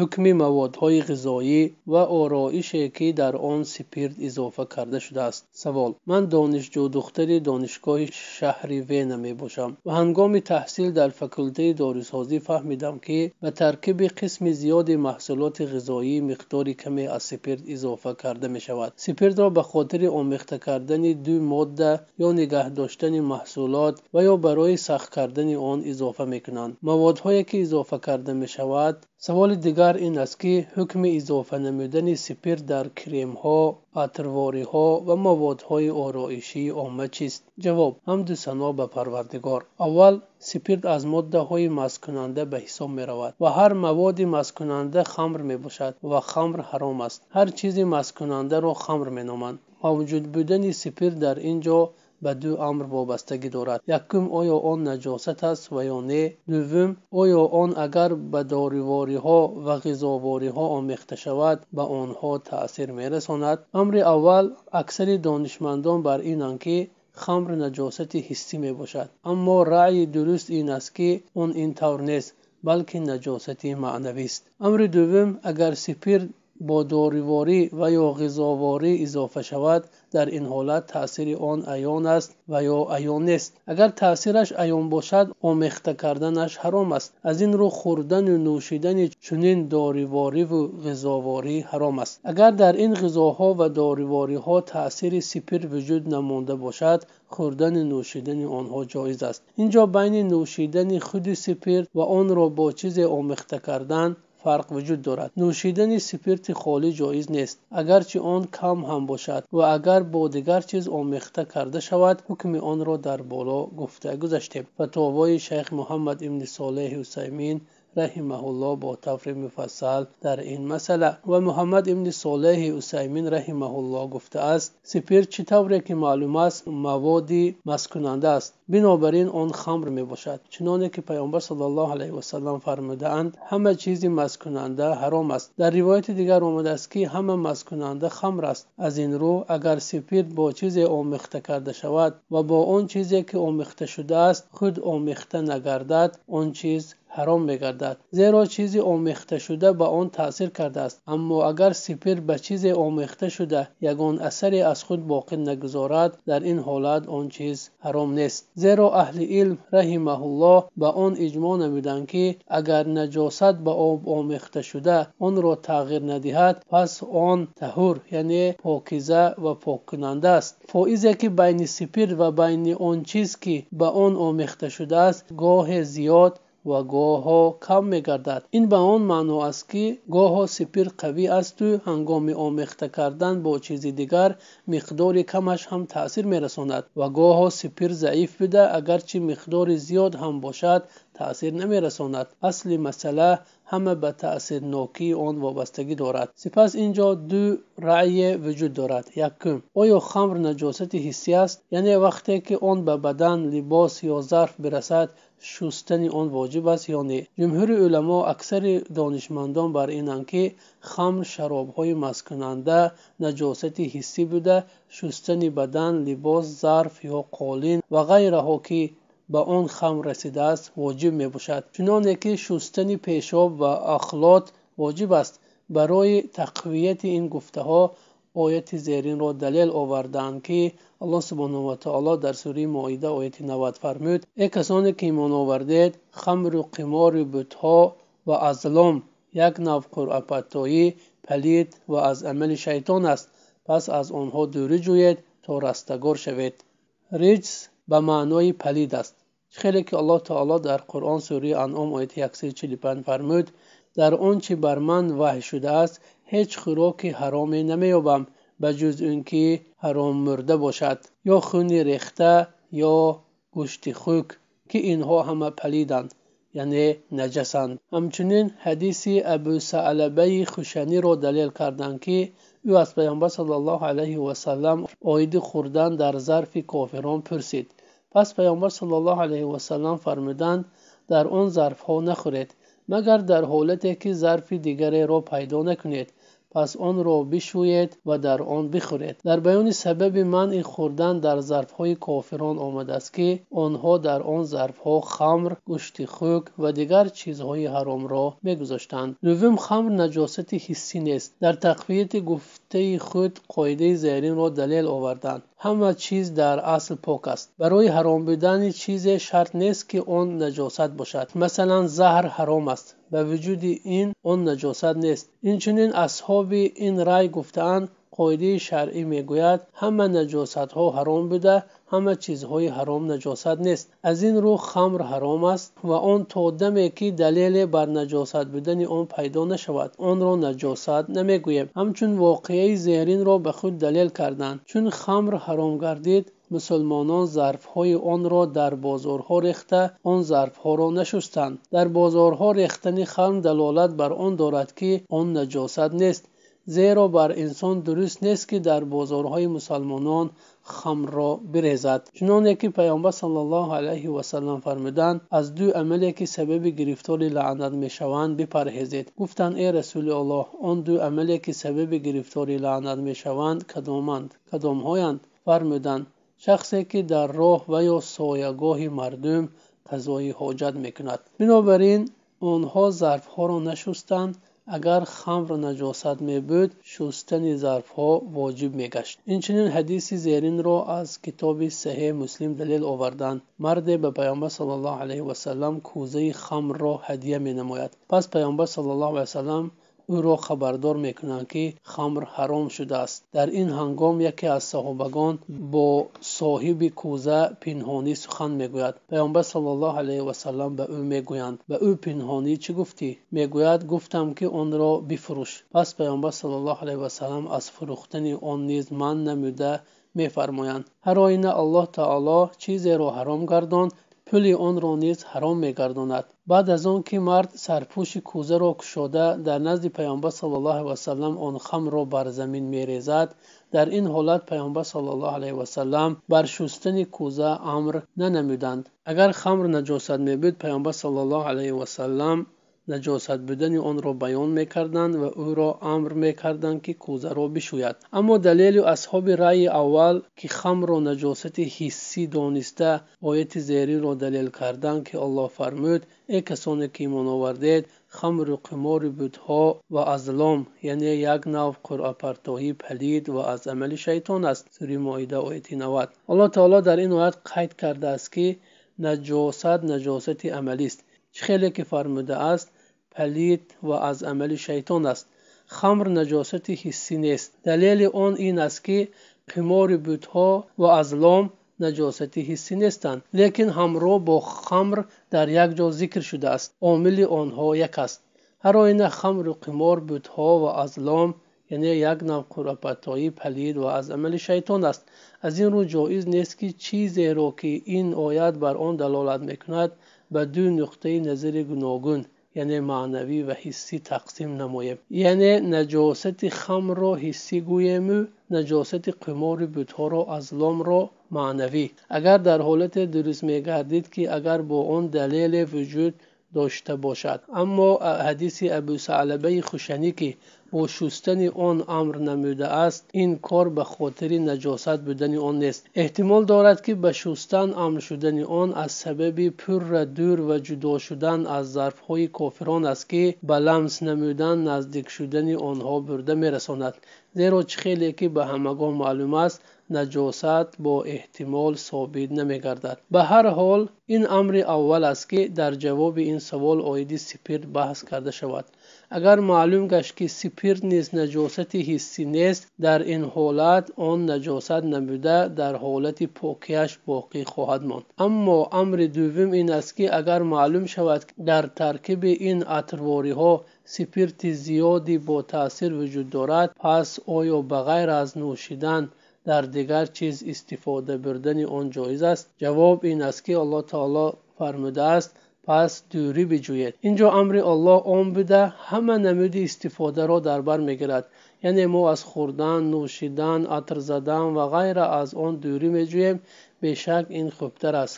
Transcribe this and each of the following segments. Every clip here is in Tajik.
حکم موادهای غذایی و آرایشی که در آن سپیرد اضافه کرده شده است سوال من دانشجو دختری دانشگاه شهری وینا می باشم و هنگام تحصیل در فکلته داروسازی فهمیدم که به ترکیب قسم زیاد محصولات غذایی مقدار کمی از سپیرد اضافه کرده می شود سپیرد را به خاطر آمیخته کردن دو ماده یا نگه داشتن محصولات و یا برای سخت کردن آن اضافه می کنند موادهایی که اضافه کرده می شود саволи дигар ин аст ки ҳукми изофа намудани спирт дар кремҳо атрвориҳо ва маводҳои ороишии омма чист ҷавоб ҳамду сано ба парвардигор аввал спирт аз моддаҳои мазкунанда ба ҳисоб меравад ва ҳар маводи мазкунанда хамр мебошад ва хамр ҳаром аст ҳар чизи мазкунандаро хамр меноманд мавҷуд будани спирт дар ин ҷо ба ду амр вобастагӣ дорад якум оё он наҷосат аст ва ё не дуввум оё он агар ба дориворӣҳо ва ғизовориҳо омехта шавад ба онҳо таъсир мерасонад амри аввал аксари донишмандон бар инанд ки хамр наҷосати ҳиссӣ мебошад аммо раъи дуруст ин аст ки он ин тавр нест балки наҷосати маънавист амри дуввум агар сипирд با دارواری و یا غذاواری اضافه شود در این حالت تاثیر آن ایان است و یا ایان نیست اگر تاثیرش ایان باشد آمخته کردنش حرام است از این رو خوردن و نوشیدن چنین دارواری و غذاواری حرام است اگر در این غذاها و دارواری ها تاثیر سپیر وجود نمانده باشد خوردن و نوشیدن آنها جایز است اینجا بین نوشیدن خود سپیر و آن را با چیز آمخته کردن фарқ вуҷуд дорад нӯшидани спирти холӣ ҷоиз нест агарчи он кам ҳам бошад ва агар бо дигар чиз омехта карда шавад ҳукми онро дар боло гуфта гузаштем фатовои шайх муҳаммад ибни солеҳи усаймин رحمه الله با تفریم مفصل در این مسئله و محمد ابن صالح عسیمین رحمه الله گفته است سپیر چی طوره که معلوم است مواد مسکننده است بنابراین آن خمر می باشد چنانه که پیامبر صلی الله علیه و سلم فرموده اند همه چیزی مسکننده حرام است در روایت دیگر آمده است که همه مسکننده خمر است از این رو اگر سپیر با چیزی آمیخته کرده شود و با آن چیزی که آمیخته شده است خود آمیخته نگردد آن چیز ҳаром мегардад зеро чизи омехташуда ба он таъсир кардааст аммо агар сипир ба чизе омехта шуда ягон асаре аз худ боқӣ нагузорад дар ин ҳолат он чиз ҳаром нест зеро аҳли илм раҳимаҳулло ба он иҷмо намуданд ки агар наҷосат ба об омехта шуда онро тағйир надиҳад пас он таҳур яъне покиза ва поккунанда аст фоизе ки байни сипир ва байни он чиз ки ба он омехта шудааст гоҳе зиёд ва гоҳо кам мегардад ин ба он маъно аст ки гоҳо сипир қавӣ асту ҳангоми омехта кардан бо чизи дигар миқдори камаш ҳам таъсир мерасонад ва гоҳо сипир заиф буда агарчи миқдори зиёд ҳам бошад таъсир намерасонад асли масъала ҳама ба таъсирнокии он вобастагӣ дорад сипас ин ҷо ду раъе вуҷуд дорад якум оё хамр наҷосати ҳиссӣ аст яъне вақте ки он ба бадан либос ё зарф бирасад шустани он воҷиб аст ё не ҷумҳури уламо аксари донишмандон бар инанд ки хамр шаробҳои мазкунанда наҷосати ҳиссӣ буда шустани бадан либос зарф ё қолин ва ғайраҳо ки ба он хам расидааст воҷиб мебошад чуноне ки шустани пешоб ва ахлот воҷиб аст барои тақвияти ин гуфтаҳо ояти зеринро далел овардаанд ки алло субҳанаҳу ватаоло дар сураи моида ояти навад фармуд э касоне ки имон овардед хамру қимори бутҳо ва азлом як нав қуръапатоӣ палид ва аз амали шайтон аст пас аз онҳо дурӣ ҷӯед то растагор шавед риҷс ба маънои палид аст хеле ки аллоҳ таоло дар қуръон сураи анъом ояти 145 фармуд дар он чи бар ман ваҳй шудааст ҳеҷ хӯроки ҳароме намеёбам ба ҷуз он ки ҳаром мурда бошад ё хуни рехта ё гӯшти хук ки инҳо ҳама палиданд яъне наҷасанд ҳамчунин ҳадиси абусаълабаи хушаниро далел карданд ки ӯ аз паёмбар с ла ал васалам оиди хӯрдан дар зарфи кофирон пурсид пас паёмбар саллаалам фармуданд дар он зарфҳо нахӯред магар дар ҳолате ки зарфи дигареро пайдо накунед پس آن را بشوید و در آن بخورید در بیان سبب منع خوردن در ظرف های کافران آمده است که آنها در آن ها خمر گوشت خوک و دیگر چیزهای حرام را میگذاشتند دوم خمر نجاست حسی نیست در تقویت گفته خود قاعده زیرین را دلیل آوردند همه چیز در اصل پاک است برای حرام بودن چیز شرط نیست که آن نجاست باشد مثلا زهر حرام است به وجود این آن نجاست نیست اینچنین اصحاب асбоби ин рай гуфтаанд қоидаи шаръӣ мегӯяд ҳама наҷосатҳо ҳаром буда ҳама чизҳои ҳаром наҷосат нест аз ин рӯ хамр ҳаром аст ва он то даме ки далеле бар наҷосат будани он пайдо нашавад онро наҷосат намегӯем ҳамчун воқеаи зеринро ба худ далел карданд чун хамр ҳаром гардид мусулмонон зарфҳои онро дар бозорҳо рехта он зарфҳоро нашустанд дар бозорҳо рехтани халм далолат бар он дорад ки он наҷосат нест зеро бар инсон дуруст нест ки дар бозорҳои мусалмонон хамро бирезад чуноне ки паёмбар сал аллоҳ алайҳи васалам фармуданд аз ду амале ки сабаби гирифторӣ лаънат мешаванд бипарҳезед гуфтанд э расули оллоҳ он ду амале ки сабаби гирифторӣ лаънат мешаванд кадоманд кадомҳоянд фармуданд шахсе ки дар роҳ ва ё соягоҳи мардум қазои ҳоҷат мекунад бинобар ин онҳо зарфҳоро нашустанд агар хамр наҷосат мебуд шустани зарфҳо воҷиб мегашт инчунин ҳадиси зеринро аз китоби саҳеҳ муслим далел оварданд марде ба паёмбар сал л ал вассалам кӯзаи хамрро ҳадия менамояд пас паёмбар сал л ал вассалам ӯро хабардор мекунанд ки хамр ҳаром шудааст дар ин ҳангом яке аз саҳобагон бо соҳиби кӯза пинҳонӣ сухан мегӯяд паёмбар с васалам ба ӯ мегӯянд ба ӯ пинҳонӣ чӣ гуфтӣ мегӯяд гуфтам ки онро бифурӯш пас паёмбар с васалам аз фурӯхтани он низ ман намуда мефармоянд ҳар оина аллоҳ таъоло чизеро ҳаром гардонд پول آن را نیز حرام میگرداند بعد از آن که مرد سرپوش کوزه را کشوده در نزد پیامبر صلی الله و سلم آن خم را بر زمین میریزد در این حالت پیامبر صلی الله علیه و سلم بر شستن کوزه امر ننمودند اگر خمر نجاست می بود پیامبر صلی الله علیه و سلم наҷосат будани онро баён мекарданд ва ӯро амр мекарданд ки кӯзаро бишӯяд аммо далелу асҳоби раъи аввал ки хамро наҷосати ҳиссӣ дониста ояти зериро далел карданд ки аллоҳ фармуд э касоне ки имон овардед хамру қимори бутҳо ва азлом яъне як нав қуръапартоҳи палид ва аз амали шайтон аст сури моида ояти навад аллоҳ таоло дар ин оят қайд кардааст ки наҷосат наҷосати амалист хеле ки фармудааст палид ва аз амали шайтон аст хамр наҷосати ҳиссӣ нест далели он ин аст ки қимори бутҳо ва азлом наҷосати ҳиссӣ нестанд лекин ҳамроҳ бо хамр дар як ҷо зикр шудааст омили онҳо як аст ҳар оина хамру қимор бутҳо ва азлом яъне як нав қуръапатҳои палид ва аз амали шайтон аст аз ин рӯ ҷоиз нест ки чизеро ки ин оят бар он далолат мекунад ба ду нуқтаи назари гуногун яъне маънавӣ ва ҳиссӣ тақсим намоем яъне наҷосати хамро ҳиссӣ гӯему наҷосати қумори бутҳоро аз ломро маънавӣ агар дар ҳолате дуруст мегардид ки агар бо он далеле вуҷуд дошта бошад аммо ҳадиси абу саълабаи хушанӣ ки бо шустани он амр намудааст ин кор ба хотири наҷосат будани он нест эҳтимол дорад ки ба шустан амр шудани он аз сабаби пурра дур ва ҷудо шудан аз зарфҳои кофирон аст ки ба ламс намудан наздик шудани онҳо бурда мерасонад зеро чӣ хеле ки ба ҳамагон маълум аст наҷосат бо эҳтимол собит намегардад ба ҳар ҳол ин амри аввал аст ки дар ҷавоби ин савол оиди сипирт баҳс карда шавад агар маълум гашт ки спирт низ наҷосати ҳиссӣ нест дар ин ҳолат он наҷосат намуда дар ҳолати покиаш боқӣ хоҳад монд аммо амри дуввум ин аст ки агар маълум шавад дар таркиби ин атрвориҳо спирти зиёди ботаъсир вуҷуд дорад пас оё ба ғайр аз нӯшидан дар дигар чиз истифода бурдани он ҷоиз аст ҷавоб ин аст ки аллоҳ таоло фармудааст пас дурӣ биҷӯед ин ҷо амри аллоҳ он буда ҳама намуди истифодаро дар бар мегирад яъне мо аз хӯрдан нӯшидан атр задан ва ғайра аз он дурӣ меҷӯем бешак ин хубтар аст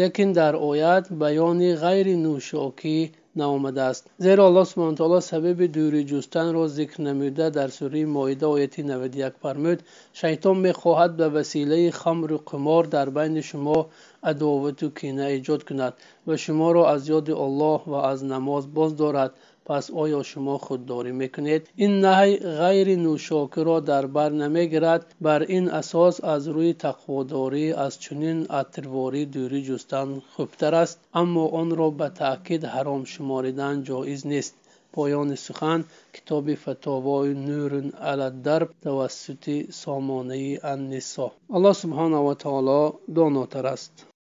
лекин дар оят баёни ғайри нӯшокӣ наомадааст зеро алло субҳана таоло сабаби дури ҷустанро зикр намуда дар сураи моида ояти навд як фармуд шайтон мехоҳад ба василаи хамру қумор дар байни шумо адовату кина эҷод кунад ва шуморо аз ёди аллоҳ ва аз намоз боздорад пас оё шумо худдорӣ мекунед ин наҳй ғайри нӯшокиро дар бар намегирад бар ин асос аз рӯи тақводорӣ аз чунин атрворӣ дурӣ ҷустан хубтар аст аммо онро ба таъкид ҳаром шуморидан ҷоиз нест поёни сухан китоби фатовои нурин аладдарб тавассути сомонаи аннисо алло субҳанаҳу ва таоло донотар аст